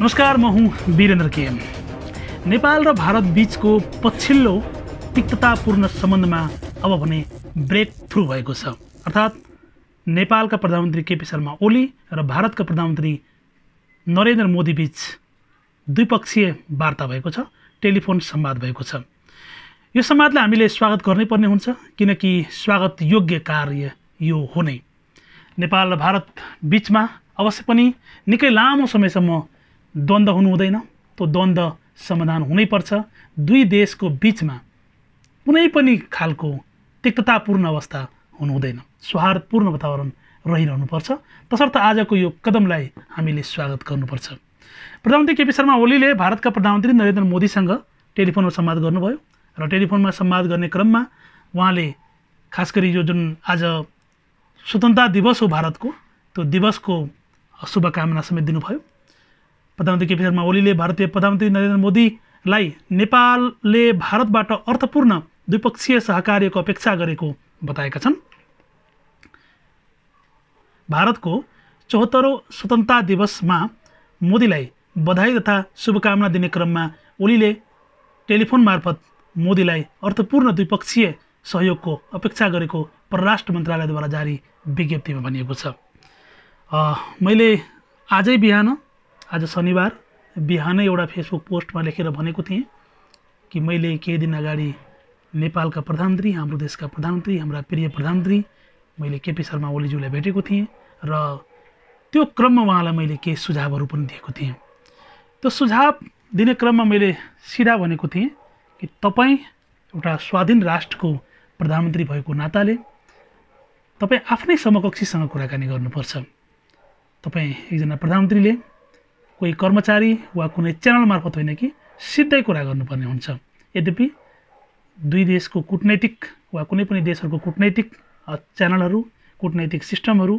नमस्कार म हुँ वीरेन्द्र केएम नेपाल र भारत बिचको पछिल्लो तिक्ततापूर्ण सम्बन्धमा अब भने ब्रेक थ्रु भएको छ अर्थात् नेपालका प्रधानमन्त्री केपी शर्मा ओली र भारतका प्रधानमन्त्री नरेन्द्र मोदी बिच द्विपक्षीय वार्ता भएको छ टेलिफोन सम्वाद भएको छ यो सम्वादलाई हामीले स्वागत गर्नै पर्ने हुन्छ किनकि स्वागत योग्य कार्य यो हो नै नेपाल र भारत बिचमा अवश्य पनि निकै लामो समयसम्म द्वन्द्व हुनु हुँदैन त्यो द्वन्द्व समाधान हुनैपर्छ दुई देशको बिचमा कुनै पनि खालको तिक्ततापूर्ण अवस्था हुनु हुँदैन सौहार्दपूर्ण वातावरण रहिरहनुपर्छ तसर्थ आजको यो कदमलाई हामीले स्वागत गर्नुपर्छ प्रधानमन्त्री केपी शर्मा ओलीले भारतका प्रधानमन्त्री नरेन्द्र मोदीसँग टेलिफोनमा संवाद गर्नुभयो र टेलिफोनमा संवाद गर्ने क्रममा उहाँले खास गरी यो जुन आज स्वतन्त्रता दिवस हो भारतको त्यो दिवसको शुभकामना समेत दिनुभयो प्रधानमन्त्री केपी शर्मा ओलीले भारतीय प्रधानमन्त्री नरेन्द्र मोदीलाई नेपालले भारतबाट अर्थपूर्ण द्विपक्षीय सहकार्यको अपेक्षा गरेको बताएका छन् भारतको चौहत्तरौँ स्वतन्त्रता दिवसमा मोदीलाई बधाई तथा शुभकामना दिने क्रममा ओलीले टेलिफोन मार्फत मोदीलाई अर्थपूर्ण द्विपक्षीय सहयोगको अपेक्षा गरेको परराष्ट्र मन्त्रालयद्वारा जारी विज्ञप्तिमा भनिएको छ मैले आजै बिहान आज शनिबार बिहानै एउटा फेसबुक पोस्टमा लेखेर भनेको थिएँ कि मैले केही दिन अगाडि नेपालका प्रधानमन्त्री हाम्रो देशका प्रधानमन्त्री हाम्रा प्रिय प्रधानमन्त्री मैले केपी शर्मा ओलीज्यूलाई भेटेको थिएँ र त्यो क्रममा उहाँलाई मैले केही सुझावहरू पनि दिएको थिएँ त्यो सुझाव दिने क्रममा मैले सिधा भनेको थिएँ कि तपाईँ एउटा स्वाधीन राष्ट्रको प्रधानमन्त्री भएको नाताले तपाईँ आफ्नै समकक्षीसँग कुराकानी गर्नुपर्छ तपाईँ एकजना प्रधानमन्त्रीले कोही कर्मचारी वा कुनै च्यानल मार्फत होइन कि सिधै कुरा गर्नुपर्ने हुन्छ यद्यपि दुई देशको कुटनैतिक वा कुनै पनि देशहरूको कुटनैतिक च्यानलहरू कुटनैतिक सिस्टमहरू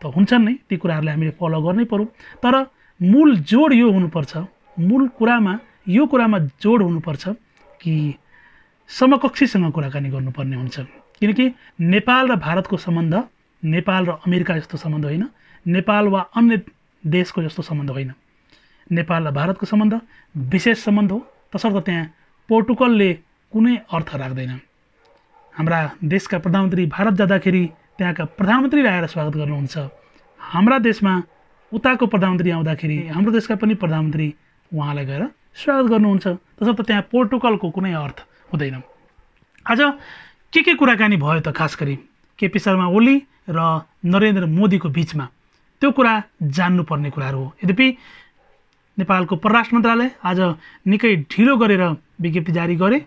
त हुन्छन् नै ती कुराहरूलाई हामीले फलो गर्नै पऱ्यौँ तर मूल जोड यो हुनुपर्छ मूल कुरामा यो कुरामा जोड हुनुपर्छ कि समकक्षीसँग कुराकानी गर्नुपर्ने हुन्छ किनकि नेपाल र भारतको सम्बन्ध नेपाल र अमेरिका जस्तो सम्बन्ध होइन नेपाल वा अन्य देशको जस्तो सम्बन्ध होइन नेपाल र भारतको सम्बन्ध विशेष सम्बन्ध हो तसर्थ त्यहाँ पोर्टुगलले कुनै अर्थ राख्दैन हाम्रा देशका प्रधानमन्त्री भारत जाँदाखेरि त्यहाँका प्रधानमन्त्री आएर स्वागत गर्नुहुन्छ हाम्रा देशमा उताको प्रधानमन्त्री आउँदाखेरि हाम्रो देशका पनि प्रधानमन्त्री उहाँलाई गएर स्वागत गर्नुहुन्छ तसर्थ त्यहाँ पोर्टुगलको कुनै अर्थ हुँदैन आज के के कुराकानी भयो त खास गरी केपी शर्मा ओली र नरेन्द्र मोदीको बिचमा त्यो कुरा जान्नुपर्ने कुराहरू हो यद्यपि नेपालको परराष्ट्र मन्त्रालय आज निकै ढिलो गरेर विज्ञप्ति जारी गरे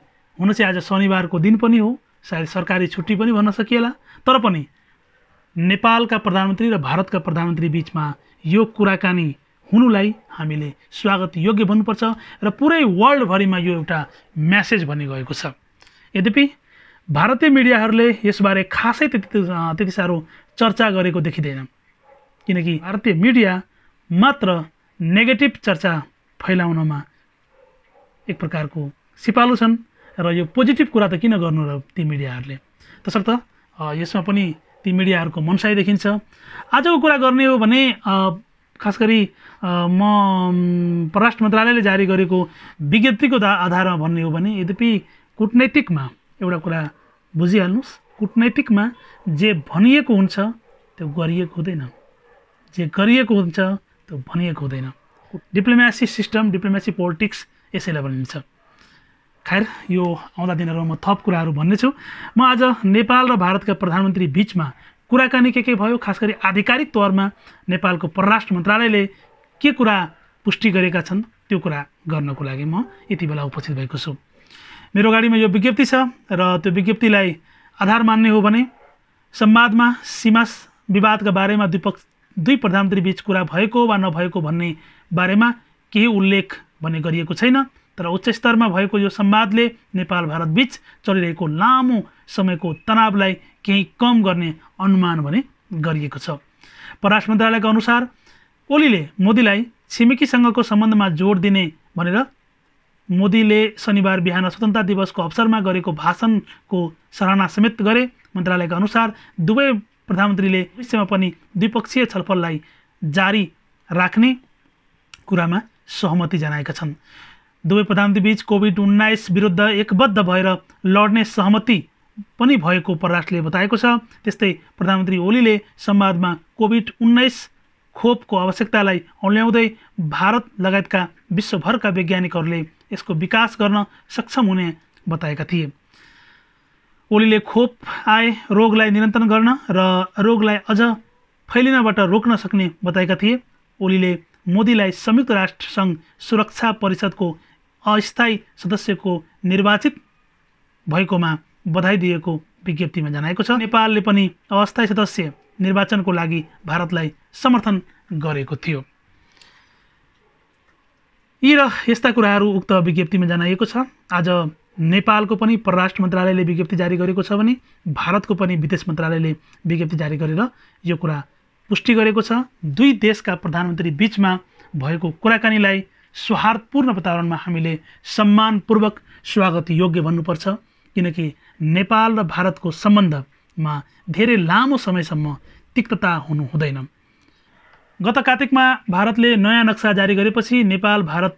हुन चाहिँ आज शनिबारको दिन पनि हो सायद सरकारी छुट्टी पनि भन्न सकिएला तर पनि नेपालका प्रधानमन्त्री र भारतका प्रधानमन्त्री बिचमा यो कुराकानी हुनुलाई हामीले स्वागत योग्य भन्नुपर्छ र पुरै वर्ल्डभरिमा यो एउटा म्यासेज भन्ने गएको छ यद्यपि भारतीय मिडियाहरूले यसबारे खासै त्यति त्यति साह्रो चर्चा गरेको देखिँदैन किनकि भारतीय मिडिया मात्र नेगेटिभ चर्चा फैलाउनमा एक प्रकारको सिपालु छन् र यो पोजिटिभ कुरा त किन गर्नु र ती मिडियाहरूले तसर्थ यसमा पनि ती मिडियाहरूको मनसाय देखिन्छ आजको कुरा गर्ने हो भने खास गरी म परराष्ट्र मन्त्रालयले जारी गरेको विज्ञप्तिको आधारमा भन्ने हो भने यद्यपि कुटनैतिकमा एउटा कुरा बुझिहाल्नुहोस् कुटनैतिकमा जे भनिएको हुन्छ त्यो गरिएको हुँदैन जे गरिएको हुन्छ त्यो भनिएको हुँदैन डिप्लोमेसी सिस्टम डिप्लोमेसी पोलिटिक्स यसैलाई भनिन्छ खैर यो आउँदा दिनहरूमा म थप कुराहरू भन्नेछु म आज नेपाल र भारतका प्रधानमन्त्री बिचमा कुराकानी के के भयो खास गरी आधिकारिक तौरमा नेपालको परराष्ट्र मन्त्रालयले के कुरा पुष्टि गरेका छन् त्यो कुरा गर्नको लागि म यति बेला उपस्थित भएको छु मेरो अगाडिमा यो विज्ञप्ति छ र त्यो विज्ञप्तिलाई आधार मान्ने हो भने संवादमा सीमा विवादका बारेमा द्विपक्ष दुई प्रधानमन्त्री बिच कुरा भएको वा नभएको भन्ने बारेमा केही उल्लेख भन्ने गरिएको छैन तर उच्च स्तरमा भएको यो संवादले नेपाल भारत भारतबीच चलिरहेको लामो समयको तनावलाई केही कम गर्ने अनुमान भने गरिएको छ परराष्ट्र मन्त्रालयका अनुसार ओलीले मोदीलाई छिमेकीसँगको सम्बन्धमा जोड दिने भनेर मोदीले शनिबार बिहान स्वतन्त्रता दिवसको अवसरमा गरेको भाषणको सराहना समेत गरे मन्त्रालयका अनुसार दुवै प्रधानमन्त्रीले विश्वमा पनि द्विपक्षीय छलफललाई जारी राख्ने कुरामा सहमति जनाएका छन् दुवै प्रधानमन्त्री बिच कोभिड उन्नाइस विरुद्ध एकबद्ध भएर लड्ने सहमति पनि भएको परराष्ट्रले बताएको छ त्यस्तै प्रधानमन्त्री ओलीले संवादमा कोभिड उन्नाइस खोपको आवश्यकतालाई औल्याउँदै भारत लगायतका विश्वभरका वैज्ञानिकहरूले यसको विकास गर्न सक्षम हुने बताएका थिए ओलीले खोप आए रोगलाई नियन्त्रण गर्न र रोगलाई अझ फैलिनबाट रोक्न सक्ने बताएका थिए ओलीले मोदीलाई संयुक्त राष्ट्रसङ्घ सुरक्षा परिषदको अस्थायी सदस्यको निर्वाचित भएकोमा बधाई दिएको विज्ञप्तिमा जनाएको छ नेपालले पनि अस्थायी सदस्य निर्वाचनको लागि भारतलाई समर्थन गरेको थियो यी र यस्ता कुराहरू उक्त विज्ञप्तिमा जनाइएको छ आज नेपालको पनि परराष्ट्र मन्त्रालयले विज्ञप्ति जारी गरेको छ भने भारतको पनि विदेश मन्त्रालयले विज्ञप्ति जारी गरेर यो कुरा पुष्टि गरेको छ दुई देशका प्रधानमन्त्री बिचमा भएको कुराकानीलाई सौहार्दपूर्ण वातावरणमा हामीले सम्मानपूर्वक स्वागत योग्य भन्नुपर्छ किनकि नेपाल र भारतको सम्बन्धमा धेरै लामो समयसम्म तिक्तता हुनु हुँदैन गत कार्तिकमा भारतले नयाँ नक्सा जारी गरेपछि नेपाल भारत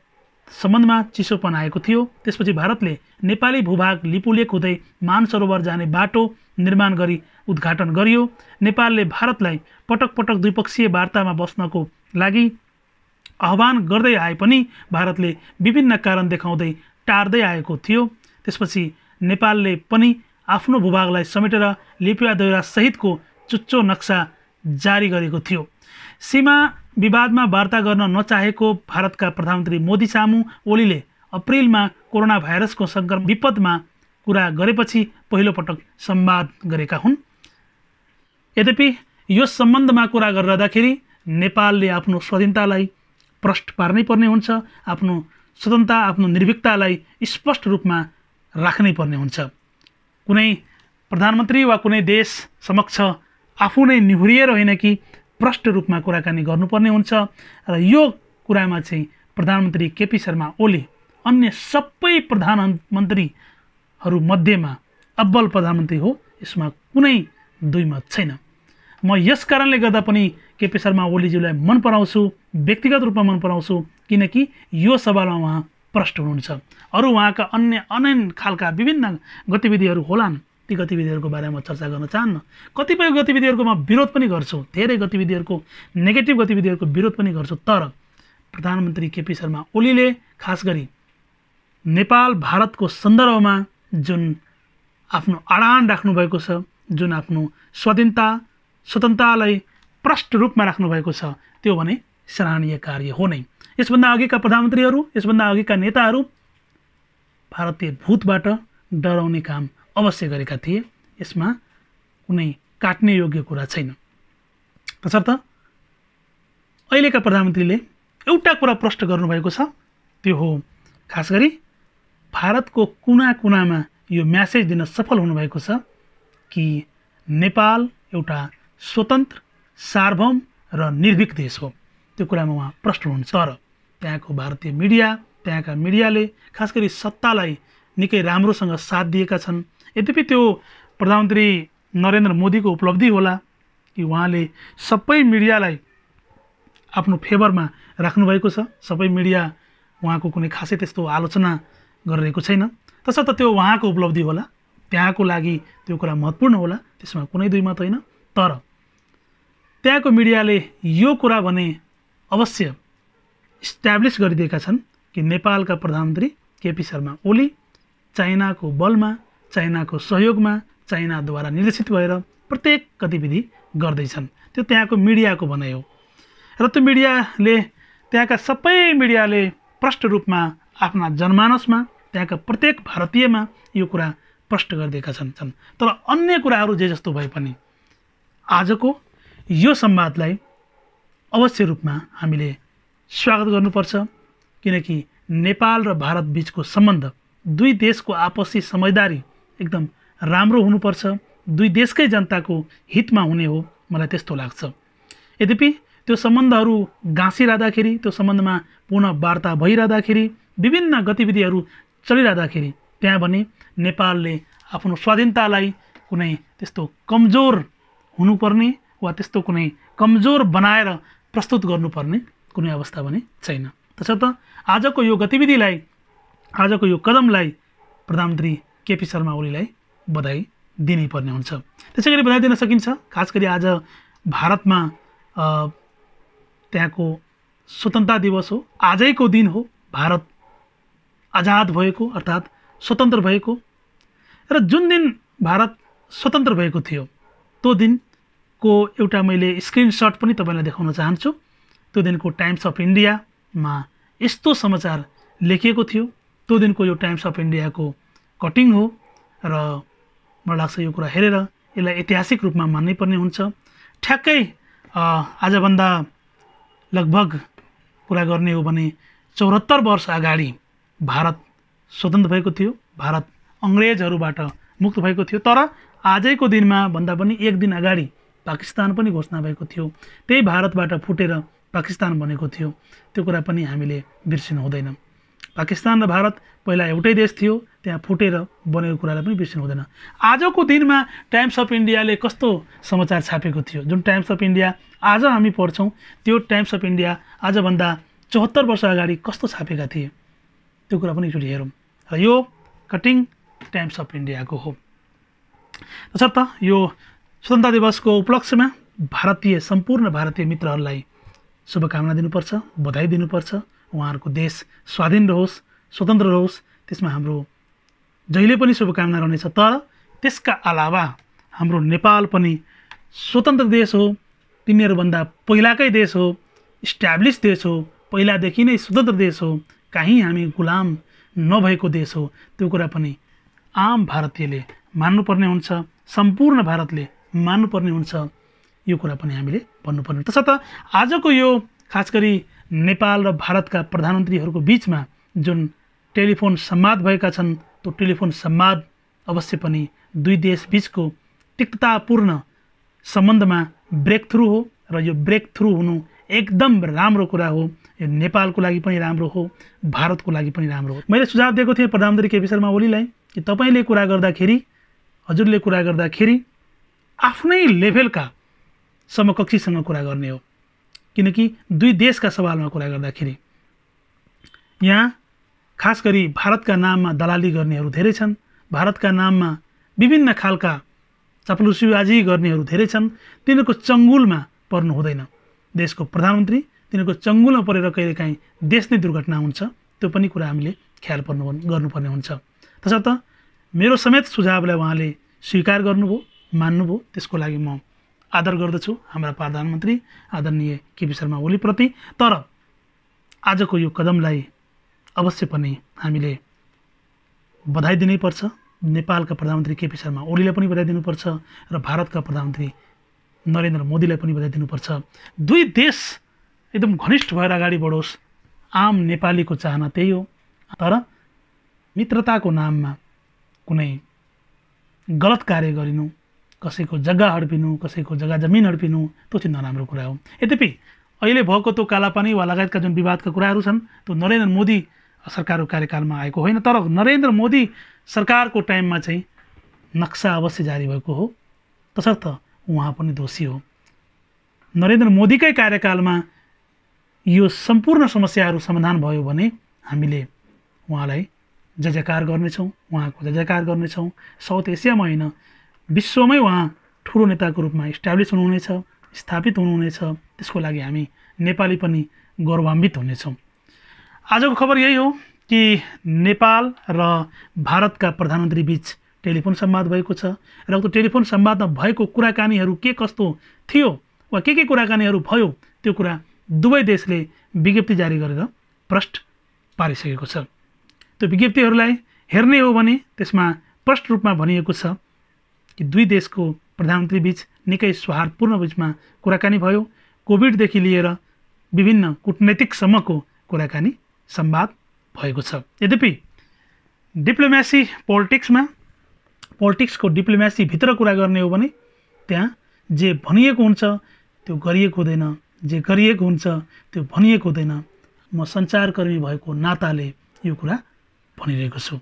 सम्बन्धमा चिसोपन आएको थियो त्यसपछि भारतले नेपाली भूभाग लिपुलेक हुँदै मानसरोवर जाने बाटो निर्माण गरी उद्घाटन गरियो नेपालले भारतलाई पटक पटक द्विपक्षीय वार्तामा बस्नको लागि आह्वान गर्दै आए पनि भारतले विभिन्न कारण देखाउँदै दे टार्दै आएको थियो त्यसपछि नेपालले पनि आफ्नो भूभागलाई समेटेर लिपिया सहितको चुच्चो नक्सा जारी गरेको थियो सीमा विवादमा वार्ता गर्न नचाहेको भारतका प्रधानमन्त्री मोदी सामु ओलीले अप्रेलमा कोरोना भाइरसको सङ्क्रमण विपदमा कुरा गरेपछि पहिलोपटक संवाद गरेका हुन् यद्यपि यो सम्बन्धमा कुरा गरिरहँदाखेरि नेपालले आफ्नो स्वाधीनतालाई प्रष्ट पार्नै पर्ने हुन्छ आफ्नो स्वतन्त्रता आफ्नो निर्भिकतालाई स्पष्ट रूपमा राख्नै पर्ने हुन्छ कुनै प्रधानमन्त्री वा कुनै देश समक्ष आफू नै निहुरिएर होइन कि प्रष्ट रूपमा कुराकानी गर्नुपर्ने हुन्छ र यो कुरामा चाहिँ प्रधानमन्त्री केपी शर्मा ओली अन्य सबै प्रधानमन्त्रीहरूमध्येमा अब्बल प्रधानमन्त्री हो यसमा कुनै दुईमत छैन म यस कारणले गर्दा पनि केपी शर्मा ओलीज्यूलाई मन पराउँछु व्यक्तिगत रूपमा मन पराउँछु किनकि यो सवालमा उहाँ प्रष्ट हुनुहुन्छ अरू उहाँका अन्य अनन खालका विभिन्न गतिविधिहरू होलान् ती गतिविधिहरूको बारेमा चर्चा गर्न चाहन्न कतिपय गतिविधिहरूको म विरोध पनि गर्छु धेरै गतिविधिहरूको नेगेटिभ गतिविधिहरूको विरोध पनि गर्छु तर प्रधानमन्त्री केपी शर्मा ओलीले खास गरी नेपाल भारतको सन्दर्भमा जुन आफ्नो आडान राख्नुभएको छ जुन आफ्नो स्वाधीनता स्वतन्त्रतालाई प्रष्ट रूपमा राख्नुभएको छ त्यो भने सराहनीय कार्य हो नै यसभन्दा अघिका प्रधानमन्त्रीहरू यसभन्दा अघिका नेताहरू भारतीय भूतबाट डराउने काम अवश्य गरेका थिए यसमा कुनै काट्ने योग्य कुरा छैन तसर्थ अहिलेका प्रधानमन्त्रीले एउटा कुरा प्रष्ट गर्नुभएको छ त्यो हो खास गरी भारतको कुना कुनामा यो म्यासेज दिन सफल हुनुभएको छ कि नेपाल एउटा स्वतन्त्र सार्वभौम र निर्भिक देश हो त्यो कुरामा उहाँ प्रष्ट हुनुहुन्छ तर त्यहाँको भारतीय मिडिया त्यहाँका मिडियाले खास गरी सत्तालाई निकै राम्रोसँग साथ दिएका छन् यद्यपि त्यो प्रधानमन्त्री नरेन्द्र मोदीको उपलब्धि होला कि उहाँले सबै मिडियालाई आफ्नो फेभरमा राख्नुभएको छ सबै मिडिया उहाँको कुनै खासै त्यस्तो आलोचना गरिरहेको छैन तसर्थ त्यो उहाँको उपलब्धि होला त्यहाँको लागि त्यो कुरा महत्त्वपूर्ण होला त्यसमा कुनै दुई मत होइन तर त्यहाँको मिडियाले यो कुरा भने अवश्य इस्ट्याब्लिस गरिदिएका छन् कि नेपालका प्रधानमन्त्री केपी शर्मा ओली चाइनाको बलमा चाइनाको सहयोगमा चाइनाद्वारा निर्देशित भएर प्रत्येक गतिविधि गर्दैछन् त्यो त्यहाँको मिडियाको भनाइ हो र त्यो मिडियाले त्यहाँका सबै मिडियाले प्रष्ट रूपमा आफ्ना जनमानसमा त्यहाँका प्रत्येक भारतीयमा यो कुरा प्रष्ट गरिदिएका छन् छन् तर अन्य कुराहरू जे जस्तो भए पनि आजको यो संवादलाई अवश्य रूपमा हामीले स्वागत गर्नुपर्छ किनकि नेपाल र भारत बिचको सम्बन्ध दुई देशको आपसी समझदारी एकदम राम्रो हुनुपर्छ दुई देशकै जनताको हितमा हुने हो मलाई त्यस्तो लाग्छ यद्यपि त्यो सम्बन्धहरू गाँसिरहँदाखेरि त्यो सम्बन्धमा पुनः वार्ता भइरहँदाखेरि विभिन्न गतिविधिहरू चलिरहँदाखेरि त्यहाँ भने नेपालले आफ्नो स्वाधीनतालाई कुनै त्यस्तो कमजोर हुनुपर्ने वा त्यस्तो कुनै कमजोर बनाएर प्रस्तुत गर्नुपर्ने कुनै अवस्था भने छैन तसर्थ आजको यो गतिविधिलाई आजको यो कदमलाई प्रधानमन्त्री केपी शर्मा ओलीलाई बधाई दिनै पर्ने हुन्छ त्यसै गरी बधाई दिन सकिन्छ खास गरी आज भारतमा त्यहाँको स्वतन्त्रता दिवस हो आजैको दिन हो भारत आजाद भएको अर्थात् स्वतन्त्र भएको र जुन दिन भारत स्वतन्त्र भएको थियो त्यो दिनको एउटा मैले स्क्रिनसट पनि तपाईँलाई देखाउन चाहन्छु त्यो दिनको टाइम्स अफ इन्डियामा यस्तो समाचार लेखिएको थियो त्यो दिनको यो टाइम्स अफ इन्डियाको कटिङ हो र मलाई लाग्छ यो कुरा हेरेर यसलाई ऐतिहासिक रूपमा मान्नै पर्ने हुन्छ ठ्याक्कै आजभन्दा लगभग कुरा गर्ने हो भने चौहत्तर वर्ष अगाडि भारत स्वतन्त्र भएको थियो भारत अङ्ग्रेजहरूबाट मुक्त भएको थियो तर आजैको दिनमा भन्दा पनि एक दिन अगाडि पाकिस्तान पनि घोषणा भएको थियो त्यही भारतबाट फुटेर पाकिस्तान बनेको थियो त्यो कुरा पनि हामीले बिर्सिनु हुँदैन पाकिस्तान र भारत पहिला एउटै देश थियो त्यहाँ फुटेर बनेको कुरालाई पनि बिर्सिनु हुँदैन आजको दिनमा टाइम्स अफ इन्डियाले कस्तो समाचार छापेको थियो जुन टाइम्स अफ इन्डिया आज हामी पढ्छौँ त्यो टाइम्स अफ इन्डिया आजभन्दा चौहत्तर वर्ष अगाडि कस्तो छापेका थिए त्यो कुरा पनि एकचोटि हेरौँ र यो कटिङ टाइम्स अफ इन्डियाको हो तसर्थ यो स्वतन्त्र दिवसको उपलक्ष्यमा भारतीय सम्पूर्ण भारतीय मित्रहरूलाई शुभकामना दिनुपर्छ बधाई दिनुपर्छ उहाँहरूको देश स्वाधीन रहोस् स्वतन्त्र रहोस् त्यसमा हाम्रो जहिले पनि शुभकामना रहनेछ तर त्यसका अलावा हाम्रो नेपाल पनि स्वतन्त्र देश हो तिनीहरूभन्दा पहिलाकै देश हो इस्ट्याब्लिस देश हो पहिलादेखि नै स्वतन्त्र देश हो काहीँ हामी गुलाम नभएको देश हो त्यो कुरा पनि आम भारतीयले मान्नुपर्ने हुन्छ सम्पूर्ण भारतले मान्नुपर्ने हुन्छ यो कुरा पनि हामीले भन्नुपर्ने तसर्थ आजको यो खास गरी नेपाल र भारतका प्रधानमन्त्रीहरूको बिचमा जुन टेलिफोन सम्वाद भएका छन् त्यो टेलिफोन संवाद अवश्य पनि दुई देशबिचको तिक्तापूर्ण सम्बन्धमा ब्रेक थ्रु हो र यो ब्रेक थ्रु हुनु एकदम राम्रो कुरा हो यो नेपालको लागि पनि राम्रो हो भारतको लागि पनि राम्रो हो मैले सुझाव दिएको थिएँ प्रधानमन्त्री केपी शर्मा ओलीलाई कि तपाईँले कुरा गर्दाखेरि हजुरले कुरा गर्दाखेरि आफ्नै लेभलका समकक्षीसँग कुरा गर्ने हो किनकि दुई देशका सवालमा कुरा गर्दाखेरि यहाँ खास गरी भारतका नाममा दलाली गर्नेहरू धेरै छन् भारतका नाममा विभिन्न खालका चपलुसिबाजी गर्नेहरू धेरै छन् तिनीहरूको चङ्गुलमा पर्नु हुँदैन देशको प्रधानमन्त्री तिनीहरूको चङ्गुलमा परेर कहिलेकाहीँ देश नै दुर्घटना हुन्छ त्यो पनि कुरा हामीले ख्याल पर्नु गर्नुपर्ने हुन्छ तसर्थ मेरो समेत सुझावलाई उहाँले स्वीकार गर्नुभयो मान्नुभयो त्यसको लागि म आदर गर्दछु हाम्रा प्रधानमन्त्री आदरणीय केपी शर्मा ओलीप्रति तर आजको यो कदमलाई अवश्य पनि हामीले बधाई दिनैपर्छ नेपालका प्रधानमन्त्री केपी शर्मा ओलीलाई पनि बधाई दिनुपर्छ र भारतका प्रधानमन्त्री नरेन्द्र मोदीलाई पनि बधाई दिनुपर्छ दुई देश एकदम घनिष्ठ भएर अगाडि बढोस् आम नेपालीको चाहना त्यही हो तर मित्रताको नाममा कुनै गलत कार्य गरिनु कसैको जग्गा हड्पिनु कसैको जग्गा जमिन हड्पिनु त्यो चाहिँ नराम्रो कुरा हो यद्यपि अहिले भएको त्यो कालापानी वा लगायतका जुन विवादका कुराहरू छन् त्यो नरेन्द्र मोदी सरकारको कार्यकालमा आएको होइन तर नरेन्द्र मोदी सरकारको टाइममा चाहिँ नक्सा अवश्य जारी भएको हो तसर्थ उहाँ पनि दोषी हो नरेन्द्र मोदीकै कार्यकालमा यो सम्पूर्ण समस्याहरू समाधान भयो भने हामीले उहाँलाई जयजयकार गर्नेछौँ उहाँको जयजयकार गर्नेछौँ साउथ एसियामा होइन विश्वमै उहाँ ठुलो नेताको रूपमा इस्टाब्लिस हुनुहुनेछ स्थापित हुनुहुनेछ त्यसको लागि हामी नेपाली पनि गौरवान्वित हुनेछौँ आजको खबर यही हो कि नेपाल र भारतका प्रधानमन्त्री बिच टेलिफोन संवाद भएको छ र उक्त टेलिफोन संवादमा भएको कुराकानीहरू के कस्तो थियो वा के के कुराकानीहरू भयो त्यो कुरा दुवै देशले विज्ञप्ति जारी गरेर प्रष्ट पारिसकेको छ त्यो विज्ञप्तिहरूलाई हेर्ने हो भने त्यसमा प्रष्ट रूपमा भनिएको छ कि दुई देशको प्रधानमन्त्री बिच निकै सौहार्दपूर्ण बिचमा कुराकानी भयो कोभिडदेखि लिएर विभिन्न कुटनैतिकसम्मको कुराकानी संवाद भएको छ यद्यपि डिप्लोमेसी पोलिटिक्समा पोलिटिक्सको भित्र कुरा गर्ने हो भने त्यहाँ जे भनिएको हुन्छ त्यो गरिएको हुँदैन जे गरिएको हुन्छ त्यो भनिएको हुँदैन म सञ्चारकर्मी भएको नाताले यो कुरा भनिरहेको छु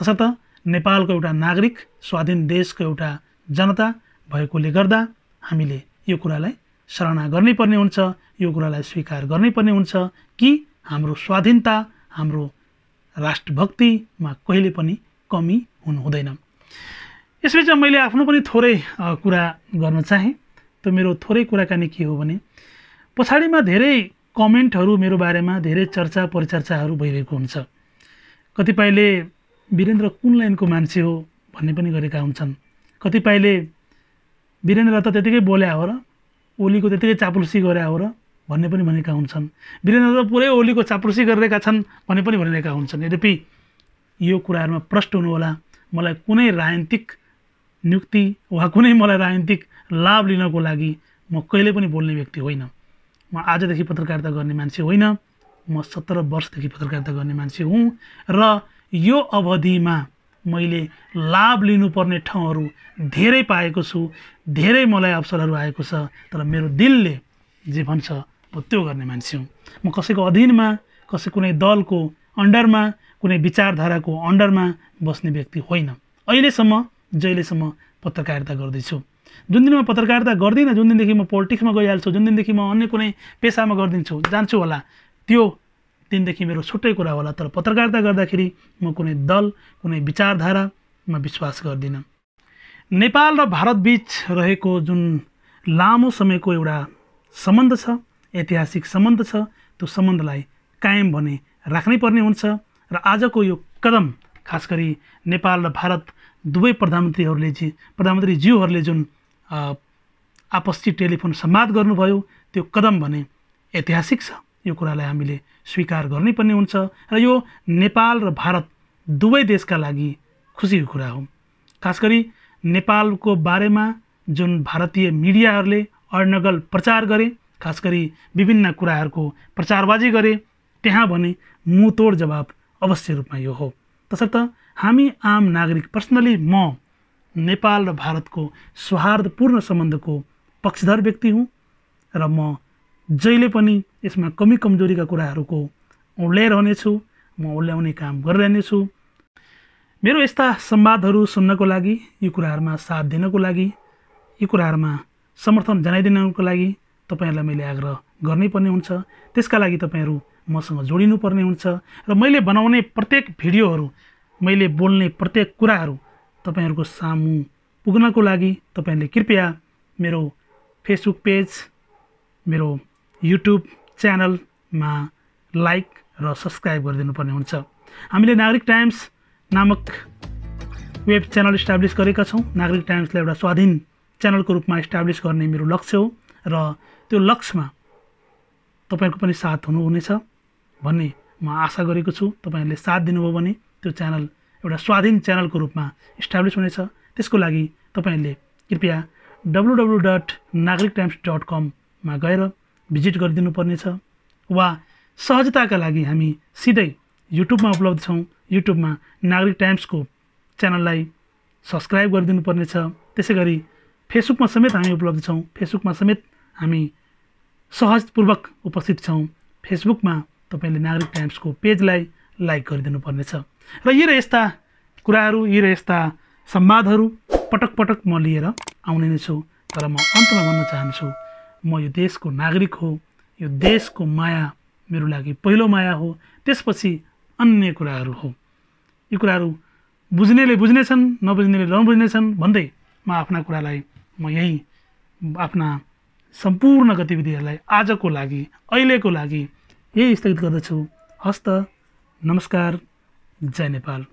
तसर्थ नेपालको एउटा नागरिक स्वाधीन देशको एउटा जनता भएकोले गर्दा हामीले यो कुरालाई सराहना गर्नै पर्ने हुन्छ यो कुरालाई स्वीकार गर्नै पर्ने हुन्छ कि हाम्रो स्वाधीनता हाम्रो राष्ट्रभक्तिमा कहिले पनि कमी हुनु हुँदैन यसबिच मैले आफ्नो पनि थोरै कुरा गर्न चाहेँ त मेरो थोरै कुराकानी के हो भने पछाडिमा धेरै कमेन्टहरू मेरो बारेमा धेरै चर्चा परिचर्चाहरू भइरहेको हुन्छ कतिपयले वीरेन्द्र कुन लाइनको मान्छे हो भन्ने पनि गरेका हुन्छन् कतिपयले वीरेन्द्र त त्यतिकै बोल्या हो र ओलीको त्यतिकै चापुलसी गरे हो र भन्ने पनि भनेका हुन्छन् वीरेन्द्र पुरै ओलीको चाप्रुसी गरिरहेका छन् भन्ने पनि भनिरहेका हुन्छन् यद्यपि यो कुराहरूमा प्रष्ट हुनुहोला मलाई कुनै राजनीतिक नियुक्ति वा कुनै मलाई राजनीतिक लाभ लिनको लागि म कहिले पनि बोल्ने व्यक्ति होइन म आजदेखि पत्रकारिता गर्ने मान्छे होइन म सत्र वर्षदेखि पत्रकारिता गर्ने मान्छे हुँ र यो अवधिमा मैले लाभ लिनुपर्ने ठाउँहरू धेरै पाएको छु धेरै मलाई अवसरहरू आएको छ तर मेरो दिलले जे भन्छ म त्यो गर्ने मान्छे हुँ म कसैको अधीनमा कसै कुनै दलको अन्डरमा कुनै विचारधाराको अन्डरमा बस्ने व्यक्ति होइन अहिलेसम्म जहिलेसम्म पत्रकारिता गर्दैछु जुन दिन म पत्रकारिता गर्दिनँ जुन दिनदेखि म पोलिटिक्समा गइहाल्छु जुन दिनदेखि म अन्य कुनै पेसामा गरिदिन्छु जान्छु होला त्यो दिनदेखि मेरो छुट्टै कुरा होला तर पत्रकारिता गर्दाखेरि म कुनै दल कुनै विचारधारामा विश्वास गर्दिनँ नेपाल र भारतबिच रहेको जुन लामो समयको एउटा सम्बन्ध छ ऐतिहासिक सम्बन्ध छ त्यो सम्बन्धलाई कायम भने राख्नै पर्ने हुन्छ र आजको यो कदम खास गरी नेपाल र भारत दुवै प्रधानमन्त्रीहरूले जी प्रधानमन्त्रीज्यूहरूले जुन आपसी टेलिफोन सम्वाद गर्नुभयो त्यो कदम भने ऐतिहासिक छ यो कुरालाई हामीले स्वीकार गर्नै पर्ने हुन्छ र यो नेपाल र भारत दुवै देशका लागि खुसीको कुरा हो खास गरी नेपालको बारेमा जुन भारतीय मिडियाहरूले अडनगल प्रचार गरे खास गरी विभिन्न कुराहरूको प्रचारबाजी गरे त्यहाँ भने मुतोड जवाब अवश्य रूपमा यो हो तसर्थ हामी आम नागरिक पर्सनली म नेपाल र भारतको सौहार्दपूर्ण सम्बन्धको पक्षधर व्यक्ति हुँ र म जहिले पनि यसमा कमी कमजोरीका कुराहरूको ओर्ल्याइरहनेछु म ओर्ल्याउने काम गरिरहनेछु मेरो यस्ता संवादहरू सुन्नको लागि यो कुराहरूमा साथ दिनको लागि यी कुराहरूमा समर्थन जनाइदिनको लागि तपाईँहरूलाई मैले आग्रह गर्नै पर्ने हुन्छ त्यसका लागि तपाईँहरू मसँग जोडिनु पर्ने हुन्छ र मैले बनाउने प्रत्येक भिडियोहरू मैले बोल्ने प्रत्येक कुराहरू तपाईँहरूको सामु पुग्नको लागि तपाईँहरूले कृपया मेरो फेसबुक पेज मेरो युट्युब च्यानलमा लाइक र सब्सक्राइब गरिदिनु पर्ने हुन्छ हामीले नागरिक टाइम्स नामक वेब च्यानल इस्टाब्लिस गरेका छौँ नागरिक टाइम्सलाई एउटा स्वाधीन च्यानलको रूपमा इस्टाब्लिस गर्ने मेरो लक्ष्य हो र त्यो लक्ष्यमा तपाईँहरूको पनि साथ हुनुहुनेछ भन्ने म आशा गरेको छु तपाईँहरूले साथ दिनुभयो भने त्यो च्यानल एउटा स्वाधीन च्यानलको रूपमा इस्टाब्लिस हुनेछ त्यसको लागि तपाईँहरूले कृपया W W dot Nagarik times dot कममा गएर भिजिट गरिदिनु पर्नेछ वा सहजताका लागि हामी सिधै युट्युबमा उपलब्ध छौँ युट्युबमा नागरिक टाइम्सको च्यानललाई सब्सक्राइब गरिदिनु पर्नेछ त्यसै गरी फेसबुकमा समेत हामी उपलब्ध छौँ फेसबुकमा समेत हामी सहजपूर्वक उपस्थित छौँ फेसबुकमा तपाईँले नागरिक टाइम्सको पेजलाई लाइक गरिदिनु पर्नेछ र यी र यस्ता कुराहरू यी र यस्ता संवादहरू पटक पटक म लिएर आउने नै छु तर म अन्तमा भन्न चाहन्छु म यो देशको नागरिक हो यो देशको माया मेरो लागि पहिलो माया हो त्यसपछि अन्य कुराहरू हो यी कुराहरू बुझ्नेले बुझ्नेछन् नबुझ्नेले नबुझ्नेछन् भन्दै म आफ्ना कुरालाई म यहीँ आफ्ना सम्पूर्ण गतिविधिहरूलाई आजको लागि अहिलेको लागि यही स्थगित गर्दछु हस्त नमस्कार जय नेपाल